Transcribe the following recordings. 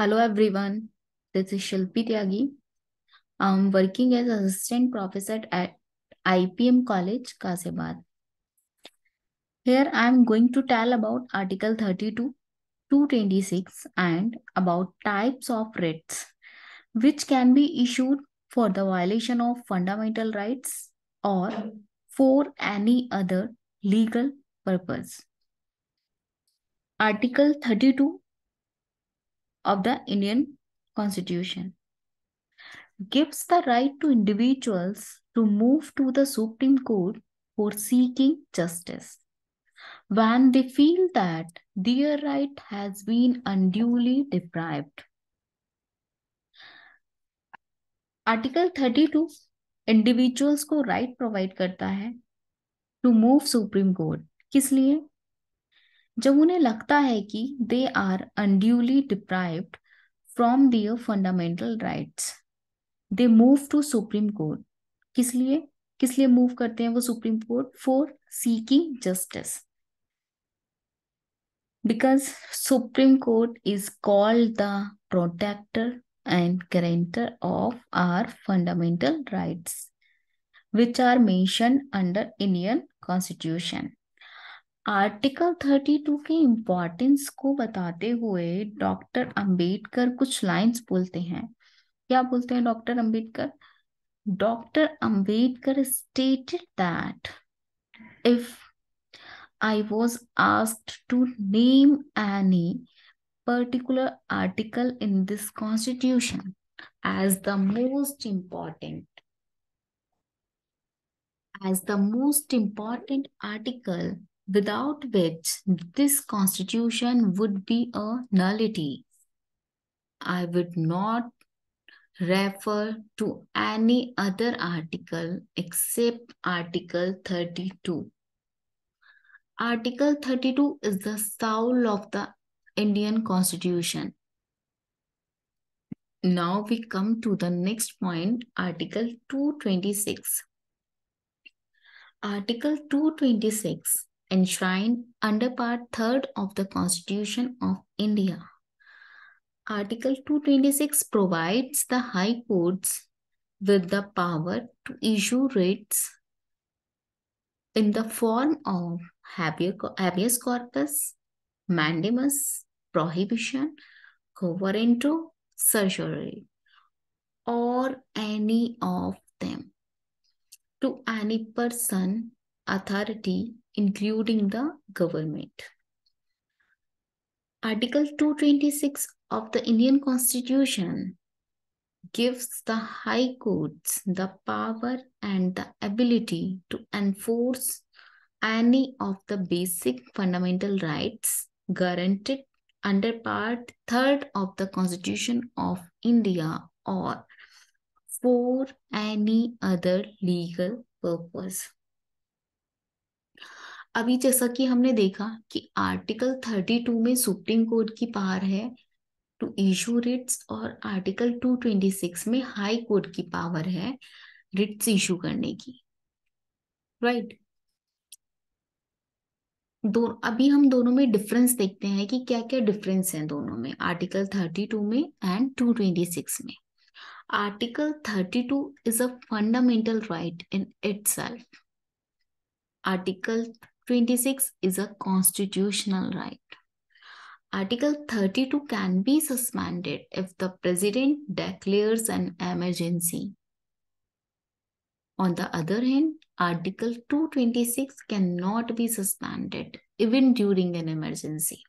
Hello everyone, this is Shilpi Tyagi. I'm working as assistant professor at IPM College, Kasebad. Here I am going to tell about Article 32, 226 and about types of writs which can be issued for the violation of fundamental rights or for any other legal purpose. Article 32 of the Indian Constitution gives the right to individuals to move to the Supreme Court for seeking justice when they feel that their right has been unduly deprived. article 32 individuals ko right provide karta hai to move supreme court किस लिए जब उन्हें लगता है कि they are unduly deprived from their fundamental right they move to supreme court किस लिए किस लिए मूव करते हैं वो supreme court for seeking justice because supreme court is called the protector and guarantor of our fundamental rights which are mention under Indian constitution article 32 के importance को बताते हुए डॉक्टर अंबेडकर कुछ लाइंस बोलते हैं क्या बोलते हैं doctor Ambedkar doctor Ambedkar stated that if I was asked to name any particular article in this constitution as the most important as the most important article without which this constitution would be a nullity. I would not refer to any other article except Article 32. Article 32 is the soul of the Indian Constitution. Now we come to the next point, Article 226. Article 226 enshrined under Part 3rd of the Constitution of India. Article 226 provides the High Courts with the power to issue writs in the form of habeas corpus, mandamus, prohibition, coverento, surgery, or any of them to any person, authority, including the government. Article 226 of the Indian Constitution gives the High Courts the power and the ability to enforce any of the basic fundamental rights guaranteed under part 3rd of the Constitution of India or for any other legal purpose. अभी जैसा कि हमने देखा कि article 32 में supreme court की power है to issue writs और आर्टिकल 226 में हाई कोर्ट की पावर है रिट्स इशू करने की राइट right? दो अभी हम दोनों में डिफरेंस देखते हैं कि क्या क्या डिफरेंस है दोनों में आर्टिकल 32 में एंड 226 में article 32 is a fundamental right in its article 26 is a constitutional right. Article 32 can be suspended if the president declares an emergency. On the other hand, Article 226 cannot be suspended even during an emergency.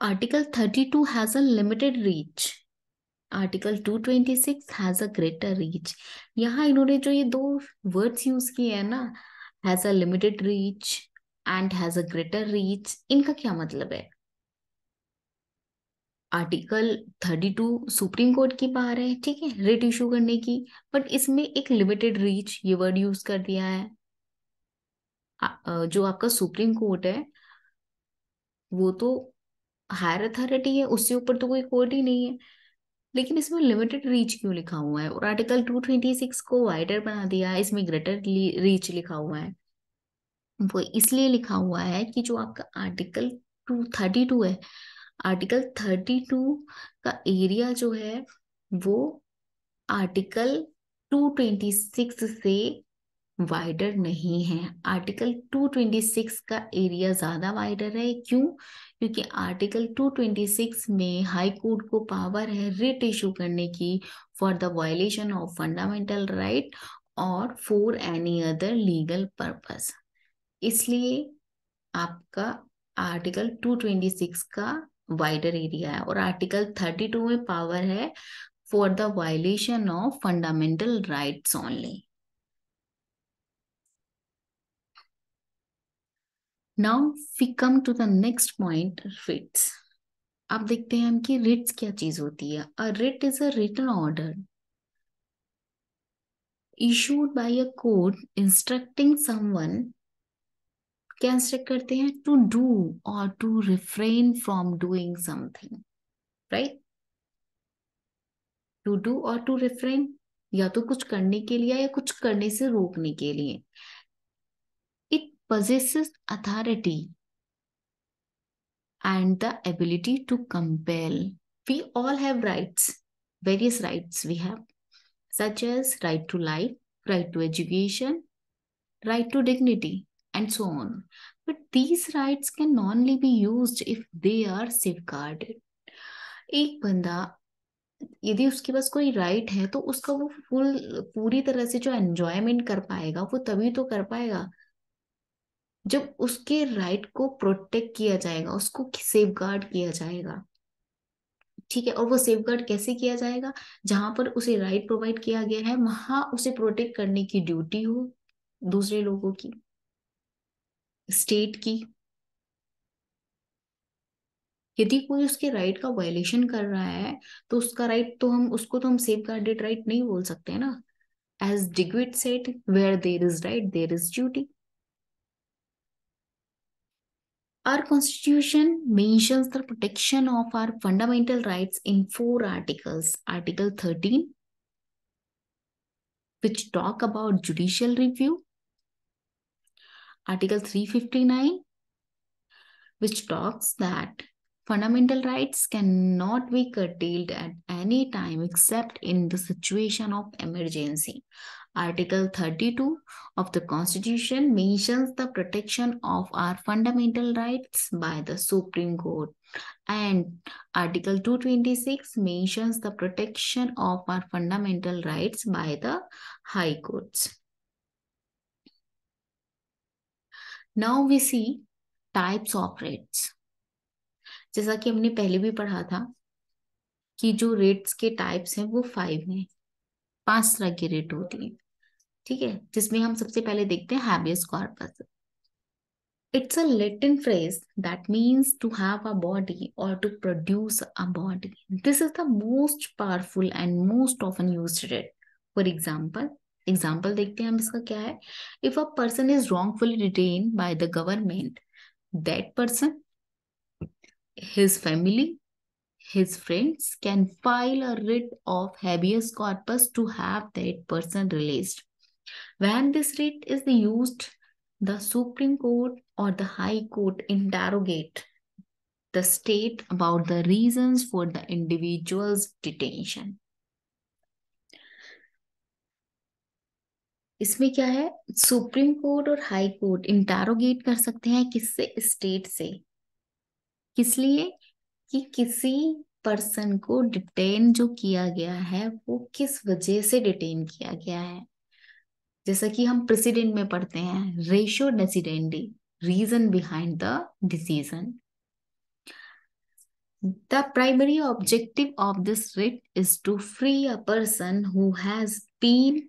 Article 32 has a limited reach. Article 226 has a greater reach. यहाँ इन्होंने जो ये दो words use किए हैं ना has a limited reach and has a greater reach इनका क्या मतलब है article thirty two supreme court की पार है ठीक है रेट इशू करने की बट इसमें एक लिमिटेड रीच ये वर्ड यूज कर दिया है जो आपका सुप्रीम कोर्ट है वो तो हायर अथॉरिटी है उससे ऊपर तो कोई कोर्ट ही नहीं है लेकिन इसमें लिमिटेड रीच क्यों लिखा हुआ है और आर्टिकल 226 को वाइडर बना दिया है इसमें ग्रेटर रीच लिखा हुआ है वो इसलिए लिखा हुआ है कि जो आपका आर्टिकल 232 है आर्टिकल 32 का एरिया जो है वो आर्टिकल 226 से वाइडर नहीं है आर्टिकल 226 का एरिया ज़्यादा वाइडर है क्यों क्योंकि आर्टिकल 226 में हाई कोर्ट को पावर है रिट इशू करने की for the violation of fundamental right और for any other legal purpose इसलिए आपका आर्टिकल 226 का वाइडर एरिया है और आर्टिकल 32 में पावर है for the violation of fundamental rights only now we come to the next point writs आप देखते हैं हम कि रिट्स क्या चीज होती है a writ is a written order issued by a court instructing someone क्या इंस्ट्रक्ट करते हैं टू डू और to refrain from doing something right to do और टू रिफ्रेन या तो कुछ करने के लिए या कुछ करने से रोकने के लिए possesses authority and the ability to compel. We all have rights, various rights we have, such as right to life, right to education, right to dignity, and so on. But these rights can only be used if they are safeguarded. ek banda यदि उसके पास कोई right right है तो उसका वो full पूरी तरह से जो एंजॉयमेंट कर पाएगा वो तभी तो कर पाएगा जब उसके राइट को प्रोटेक्ट किया जाएगा उसको सेफ गार्ड किया जाएगा ठीक है और वो सेफ गार्ड कैसे किया जाएगा जहां पर उसे राइट प्रोवाइड किया गया है वहां उसे प्रोटेक्ट करने की ड्यूटी हो दूसरे लोगों की स्टेट की यदि कोई उसके राइट का वायलेशन कर रहा है तो उसका राइट तो हम उसको तो हम सेफ गार्डेड राइट नहीं बोल सकते है ना एज डिग्विट said where there is right there is duty Our constitution mentions the protection of our fundamental rights in four articles. Article 13, which talk about judicial review. Article 359, which talks that Fundamental rights cannot be curtailed at any time except in the situation of emergency. Article 32 of the Constitution mentions the protection of our fundamental rights by the Supreme Court. And Article 226 mentions the protection of our fundamental rights by the High Courts. Now we see types of rights. जैसा कि हमने पहले भी पढ़ा था कि जो rates के टाइप्स हैं वो फाइव हैं पांच तरह के रेट होती है ठीक है जिसमें हम सबसे पहले देखते हैं habeas corpus it's a Latin phrase that means to have a body और to produce a body this is the most powerful and most often use writ for example example देखते हैं हम इसका क्या है if a person is wrongfully detain by the government that person his family, his friends can file a writ of habeas corpus to have that person released. When this writ is used, the Supreme Court or the High Court interrogate the state about the reasons for the individual's detention. इसमें क्या है Supreme Court और high court interrogate कर सकते हैं किससे state से किस लिए कि किसी पर्सन को डिटेन जो किया गया है वो किस वजह से डिटेन किया गया है जैसा कि हम प्रेसिडेंट में पढ़ते हैं ratio decidendi reason behind the decision the primary objective of this writ is to free a person who has been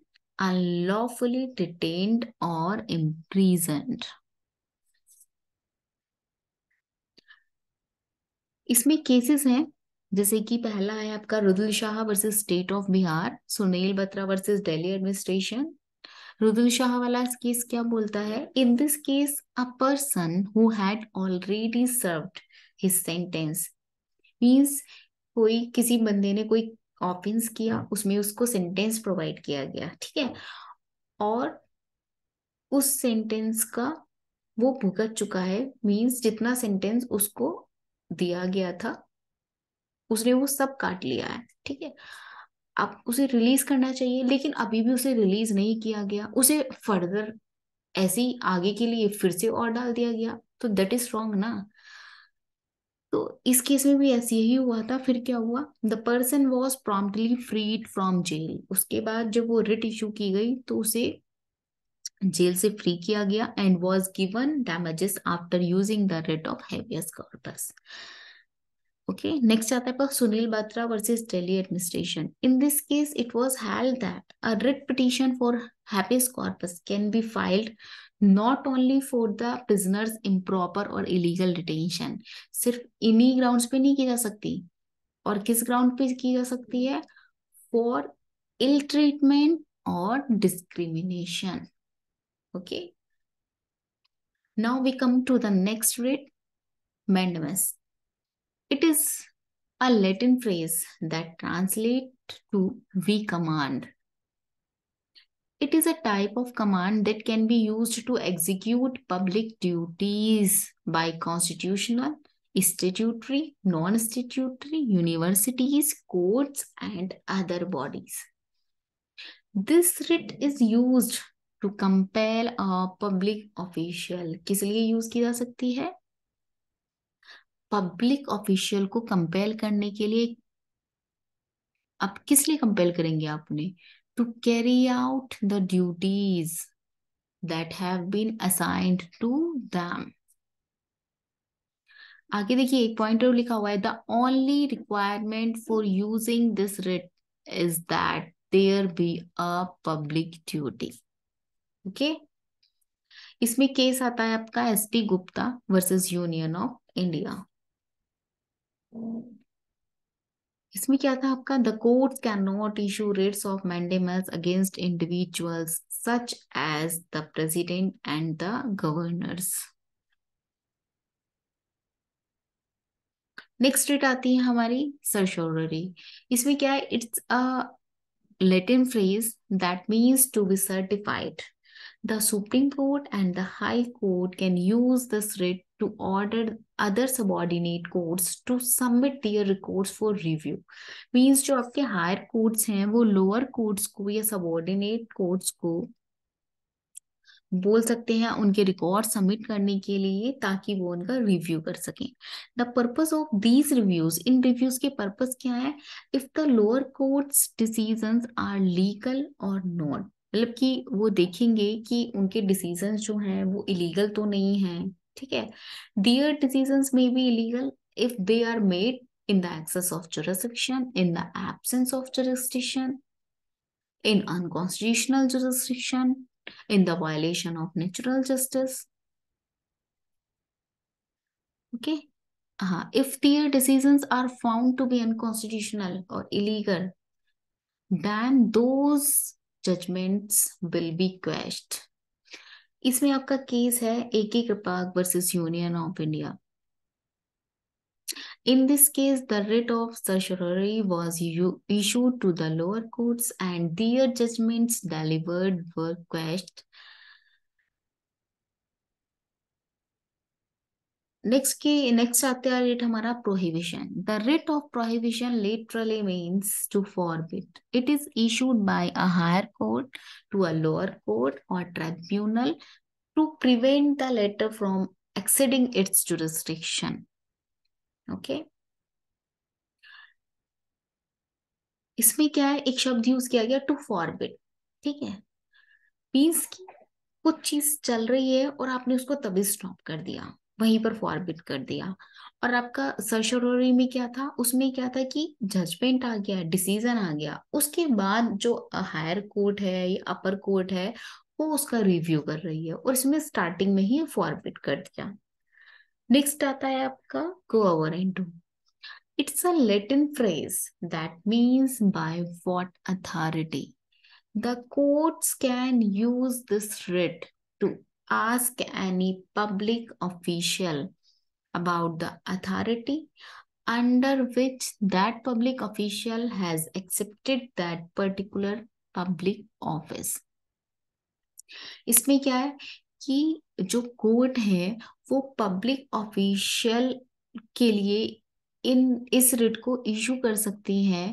unlawfully detained और इम्प्रीजेंट इसमें केसेस हैं जैसे कि पहला है आपका Rudul Shah versus state of Bihar Sunil Batra versus Delhi administration Rudul Shah वाला केस क्या बोलता है in this case a person who had already served his sentence means कोई किसी बंदे ने कोई ऑफेंस किया उसमें उसको सेंटेंस प्रोवाइड किया गया ठीक है और उस सेंटेंस का वो भुगत चुका है मींस जितना सेंटेंस उसको दिया गया था उसने वो सब काट लिया है ठीक है अब उसे रिलीज करना चाहिए लेकिन अभी भी उसे रिलीज नहीं किया गया उसे फर्दर ऐसे ही आगे के लिए फिर से और डाल दिया गया तो दैट इज रॉन्ग ना तो इस केस में भी ऐसे ही हुआ था फिर क्या हुआ the person was promptly freed from jail उसके बाद जब वो रिट इशू की गई तो उसे जेल से फ्री किया गया and was given damages after using the writ of habeas corpus okay next आता है Sunil Batra versus Delhi administration in this case it was held that a writ petition for habeas corpus can be filed not only for the prisoners improper और illegal detention सिर्फ इन्हीं grounds पे नहीं की जा सकती और किस ग्राउंड पे की जा सकती है फॉर इल ट्रीटमेंट और discrimination Okay. Now we come to the next writ, mandamus. It is a Latin phrase that translates to we command. It is a type of command that can be used to execute public duties by constitutional, statutory, non-statutory, universities, courts, and other bodies. This writ is used to compel a public official किस लिए use की जा सकती है public official को compel करने के लिए आप किस लिए कंपेल करेंगे आपने to carry out the duties that have been assigned to them आगे देखिए एक पॉइंट और लिखा हुआ है the only requirement for using this writ is that there be a public duty okay इसमें केस आता है आपका S P Gupta versus union of India इसमें क्या था आपका the court can not issue writs of mandamus against individuals such as the president and the governors next date आती है हमारी सर्शोररी इसमें क्या है it's a Latin phrase that means to be certified The Supreme Court and the High Court can use this writ to order other subordinate courts to submit their records for review. Means jo aapke higher courts hain wo lower courts ko ya subordinate courts ko बोल सकते हैं उनके record submit करने के लिए ताकि वो उनका रिव्यू कर सकें the purpose of these reviews इन रिव्यूज के पर्पज क्या है if the lower courts decision are legal और नॉट मतलब कि वो देखेंगे कि उनके डिसीजन जो है वो इलीगल तो नहीं है ठीक है their decision may be illegal if they are made in the excess of jurisdiction in the absence of jurisdiction in unconstitutional jurisdiction in the violation of natural justice okay हाँ if their decision are found to be unconstitutional और illegal then those judgments will be question इसमें आपका case है A K Kraipak versus union of India in this case the writ of certiorari was issue to the lower court and their judgment delivered were question next की next आते हैं writ हमारा prohibition the writ of prohibition literally means to forbid it is issued by a higher court to a lower court और tribunal to prevent the latter from its to restriction okay इसमें क्या है एक शब्द use किया गया to forbid ठीक है मीन्स की कुछ चीज चल रही है और आपने उसको तभी स्टॉप कर दिया वहीं पर फॉरबिट कर दिया और आपका सर्शोरी में क्या था उसमें क्या था कि जजमेंट आ गया डिसीजन आ गया उसके बाद जो हायर कोर्ट है या अपर कोर्ट है वो उसका रिव्यू कर रही है और इसमें स्टार्टिंग में ही फॉरबिट कर दिया नेक्स्ट आता है आपका quo warranto it's a Latin phrase that means by what authority the courts can use this writ to ask any public official about the authority under which that public official has accepted that particular public office. इसमें क्या है कि जो court है वो public official के लिए इन इस रिट को इश्यू कर सकती है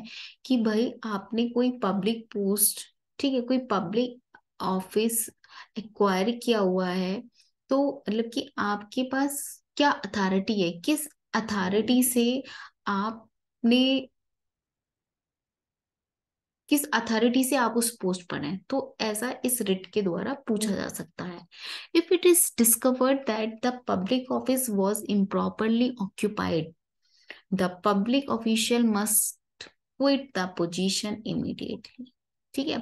कि भाई आपने कोई पब्लिक पोस्ट ठीक है कोई पब्लिक ऑफिस एक्वायर किया हुआ है तो मतलब कि आपके पास क्या अथॉरिटी है किस अथॉरिटी से आपने किस अथॉरिटी से आप उस पोस्ट पर हैं तो ऐसा इस रिट के द्वारा पूछा जा सकता है if it is discovered that the public office was improperly occupied the public official must quit the position immediately ठीक है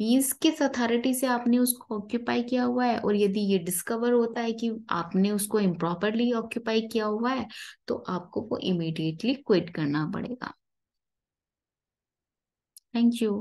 मीन्स किस अथॉरिटी से आपने उसको ऑक्यूपाई किया हुआ है और यदि ये डिस्कवर होता है कि आपने उसको इम्प्रॉपरली ऑक्यूपाई किया हुआ है तो आपको वो इमिडिएटली क्विट करना पड़ेगा थैंक यू